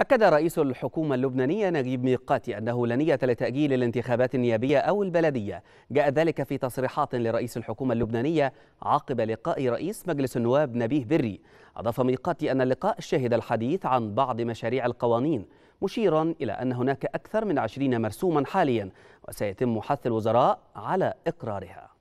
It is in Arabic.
أكد رئيس الحكومة اللبنانية نجيب ميقاتي أنه لا نية لتأجيل الانتخابات النيابية أو البلدية جاء ذلك في تصريحات لرئيس الحكومة اللبنانية عقب لقاء رئيس مجلس النواب نبيه بري أضاف ميقاتي أن اللقاء شهد الحديث عن بعض مشاريع القوانين مشيرا إلى أن هناك أكثر من عشرين مرسوما حاليا وسيتم حث الوزراء على إقرارها